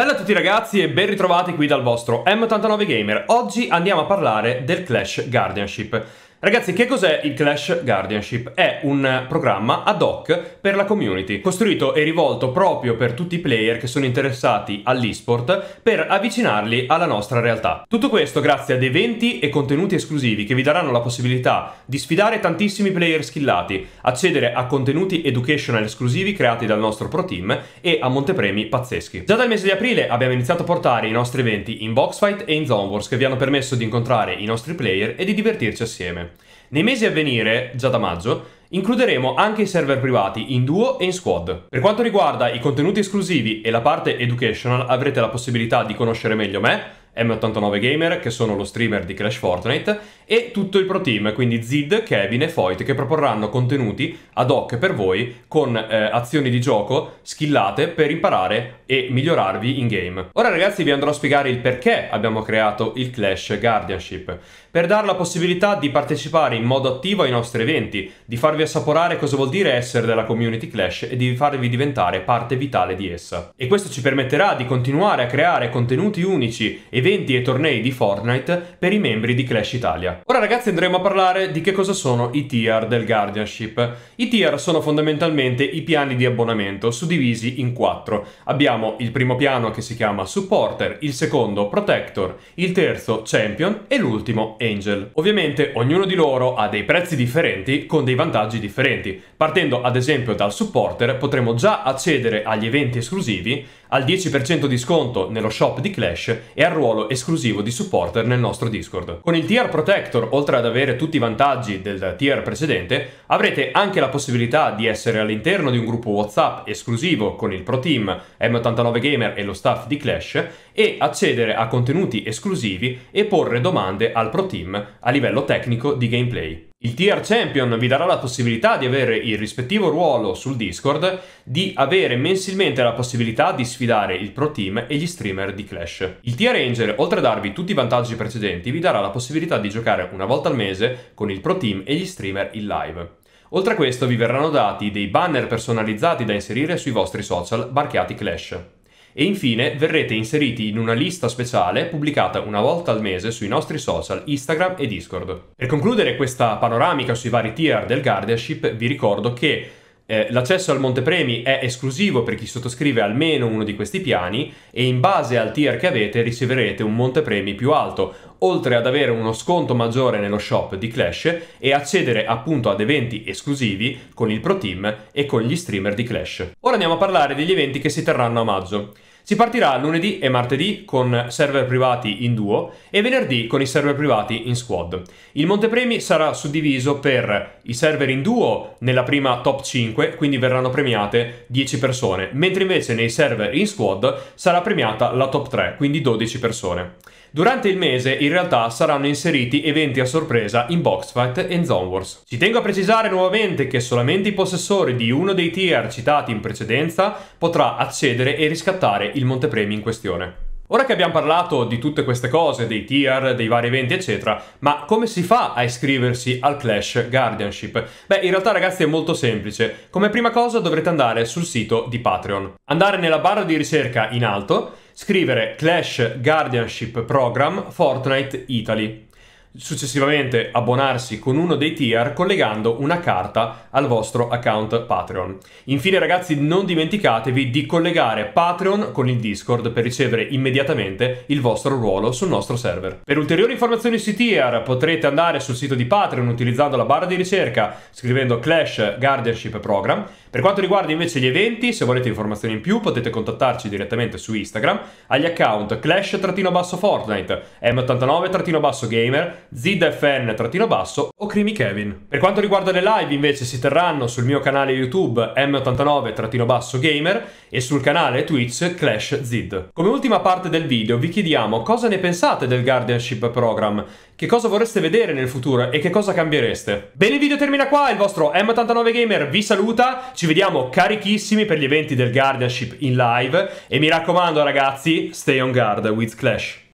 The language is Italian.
Bella a tutti ragazzi e ben ritrovati qui dal vostro M89 Gamer. Oggi andiamo a parlare del Clash Guardianship. Ragazzi, che cos'è il Clash Guardianship? È un programma ad hoc per la community, costruito e rivolto proprio per tutti i player che sono interessati all'esport per avvicinarli alla nostra realtà. Tutto questo grazie ad eventi e contenuti esclusivi che vi daranno la possibilità di sfidare tantissimi player skillati, accedere a contenuti educational esclusivi creati dal nostro pro team e a montepremi pazzeschi. Già dal mese di aprile abbiamo iniziato a portare i nostri eventi in Boxfight e in Zone Wars che vi hanno permesso di incontrare i nostri player e di divertirci assieme. Nei mesi a venire, già da maggio, Includeremo anche i server privati in duo e in squad. Per quanto riguarda i contenuti esclusivi e la parte educational avrete la possibilità di conoscere meglio me, M89Gamer, che sono lo streamer di Clash Fortnite, e tutto il pro team, quindi Zid, Kevin e Foyt che proporranno contenuti ad hoc per voi con eh, azioni di gioco skillate per imparare e migliorarvi in game. Ora ragazzi vi andrò a spiegare il perché abbiamo creato il Clash Guardianship, per dare la possibilità di partecipare in modo attivo ai nostri eventi, di farvi assaporare cosa vuol dire essere della community Clash e di farvi diventare parte vitale di essa. E questo ci permetterà di continuare a creare contenuti unici, eventi e tornei di Fortnite per i membri di Clash Italia. Ora ragazzi andremo a parlare di che cosa sono i tier del guardianship. I tier sono fondamentalmente i piani di abbonamento suddivisi in quattro. Abbiamo il primo piano che si chiama supporter, il secondo protector, il terzo champion e l'ultimo angel. Ovviamente ognuno di loro ha dei prezzi differenti con dei vantaggi differenti. Partendo ad esempio dal supporter potremo già accedere agli eventi esclusivi al 10% di sconto nello shop di Clash e al ruolo esclusivo di supporter nel nostro Discord. Con il tier Protector, oltre ad avere tutti i vantaggi del tier precedente, avrete anche la possibilità di essere all'interno di un gruppo WhatsApp esclusivo con il Pro Team, M89 Gamer e lo staff di Clash e accedere a contenuti esclusivi e porre domande al Pro Team a livello tecnico di gameplay. Il tier Champion vi darà la possibilità di avere il rispettivo ruolo sul Discord, di avere mensilmente la possibilità di sfidare il pro team e gli streamer di Clash. Il tier Ranger, oltre a darvi tutti i vantaggi precedenti, vi darà la possibilità di giocare una volta al mese con il pro team e gli streamer in live. Oltre a questo vi verranno dati dei banner personalizzati da inserire sui vostri social barchiati Clash. E infine verrete inseriti in una lista speciale pubblicata una volta al mese sui nostri social Instagram e Discord. Per concludere questa panoramica sui vari tier del guardianship vi ricordo che eh, l'accesso al montepremi è esclusivo per chi sottoscrive almeno uno di questi piani e in base al tier che avete riceverete un montepremi più alto, oltre ad avere uno sconto maggiore nello shop di Clash e accedere appunto ad eventi esclusivi con il Pro Team e con gli streamer di Clash. Ora andiamo a parlare degli eventi che si terranno a maggio. Si partirà lunedì e martedì con server privati in duo e venerdì con i server privati in squad. Il montepremi sarà suddiviso per i server in duo nella prima top 5, quindi verranno premiate 10 persone, mentre invece nei server in squad sarà premiata la top 3, quindi 12 persone. Durante il mese in realtà saranno inseriti eventi a sorpresa in Boxfight e Zone Wars. Ci tengo a precisare nuovamente che solamente i possessori di uno dei tier citati in precedenza potrà accedere e riscattare il montepremi in questione. Ora che abbiamo parlato di tutte queste cose, dei tier, dei vari eventi, eccetera, ma come si fa a iscriversi al Clash Guardianship? Beh, in realtà ragazzi è molto semplice. Come prima cosa dovrete andare sul sito di Patreon. Andare nella barra di ricerca in alto scrivere Clash Guardianship Program Fortnite Italy successivamente abbonarsi con uno dei tier collegando una carta al vostro account Patreon. Infine ragazzi non dimenticatevi di collegare Patreon con il Discord per ricevere immediatamente il vostro ruolo sul nostro server. Per ulteriori informazioni sui tier potrete andare sul sito di Patreon utilizzando la barra di ricerca scrivendo Clash Guardianship Program. Per quanto riguarda invece gli eventi, se volete informazioni in più potete contattarci direttamente su Instagram agli account Clash-Fortnite, M89-Gamer, zdfn-basso o Creamy Kevin. Per quanto riguarda le live invece si terranno sul mio canale YouTube m89-gamer e sul canale Twitch Clash Zid. Come ultima parte del video vi chiediamo cosa ne pensate del Guardianship Program, che cosa vorreste vedere nel futuro e che cosa cambiereste. Bene, il video termina qua, il vostro M89Gamer vi saluta, ci vediamo carichissimi per gli eventi del Guardianship in live e mi raccomando ragazzi, stay on guard with Clash.